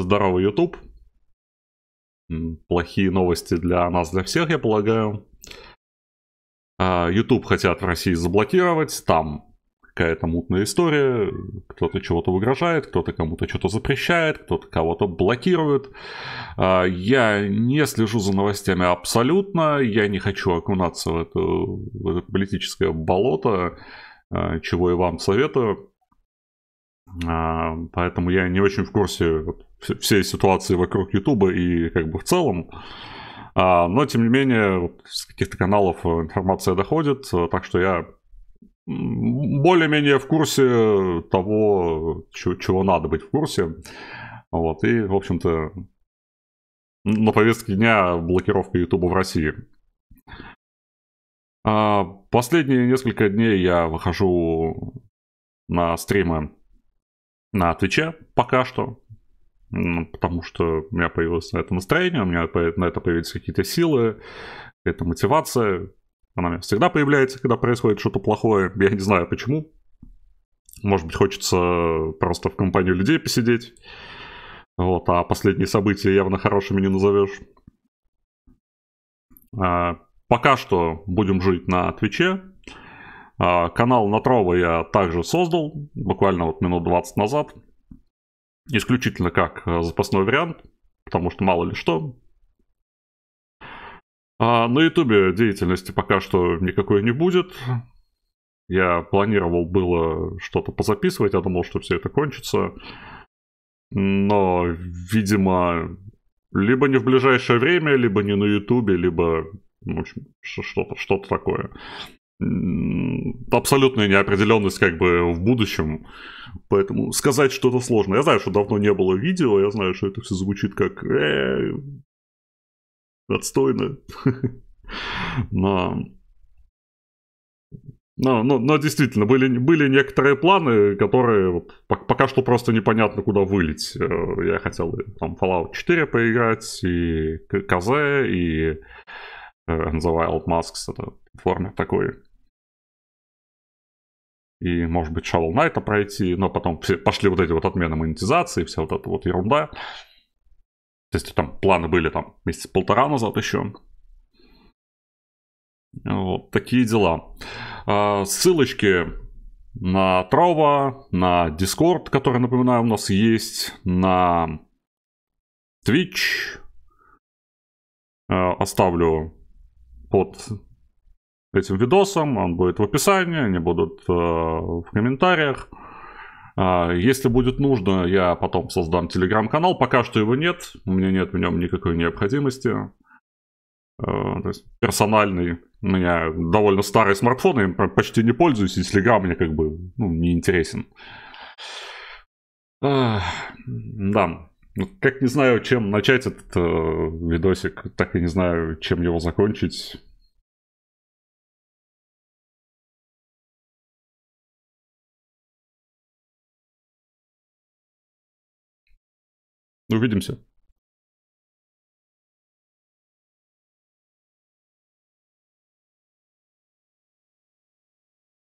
Здорово, YouTube. Плохие новости для нас, для всех, я полагаю. YouTube а, хотят в России заблокировать, там какая-то мутная история, кто-то чего-то угрожает, кто-то кому-то что-то запрещает, кто-то кого-то блокирует. А, я не слежу за новостями абсолютно, я не хочу окунаться в, эту, в это политическое болото, а, чего и вам советую. А, поэтому я не очень в курсе всей ситуации вокруг Ютуба и как бы в целом. А, но, тем не менее, с каких-то каналов э, информация доходит, э, так что я более-менее в курсе того, чего надо быть в курсе. Вот, и, в общем-то, на повестке дня блокировка Ютуба в России. А, последние несколько дней я выхожу на стримы на Твиче пока что, потому что у меня появилось на это настроение, у меня на это появились какие-то силы, какая мотивация. Она у меня всегда появляется, когда происходит что-то плохое. Я не знаю почему. Может быть, хочется просто в компанию людей посидеть. Вот, а последние события явно хорошими не назовешь. А, пока что будем жить на Твиче. А, канал на Трово я также создал, буквально вот минут 20 назад. Исключительно как э, запасной вариант, потому что мало ли что. А на Ютубе деятельности пока что никакой не будет. Я планировал было что-то позаписывать, я думал, что все это кончится. Но, видимо, либо не в ближайшее время, либо не на Ютубе, либо в общем, что-то что такое абсолютная неопределенность как бы в будущем. Поэтому сказать что-то сложно. Я знаю, что давно не было видео, я знаю, что это все звучит как э, отстойно. Но... Но, но, но действительно, были, были некоторые планы, которые вот, пока что просто непонятно, куда вылить. Э, я хотел там Fallout 4 поиграть, и КЗ, и э, The Wild Masks, это платформер такой и, может быть, Shadow Knight пройти, но потом все пошли вот эти вот отмены монетизации, вся вот эта вот ерунда. То есть там планы были там месяца полтора назад еще. Вот такие дела. А, ссылочки на Трова, на Discord, который, напоминаю, у нас есть, на Twitch. А, оставлю под этим видосом он будет в описании, они будут э, в комментариях. Э, если будет нужно, я потом создам телеграм-канал. Пока что его нет, у меня нет в нем никакой необходимости. Э, то есть персональный. У меня довольно старый смартфон, я почти не пользуюсь, и телеграм мне как бы ну, не интересен. Э, да. Как не знаю, чем начать этот э, видосик, так и не знаю, чем его закончить. увидимся.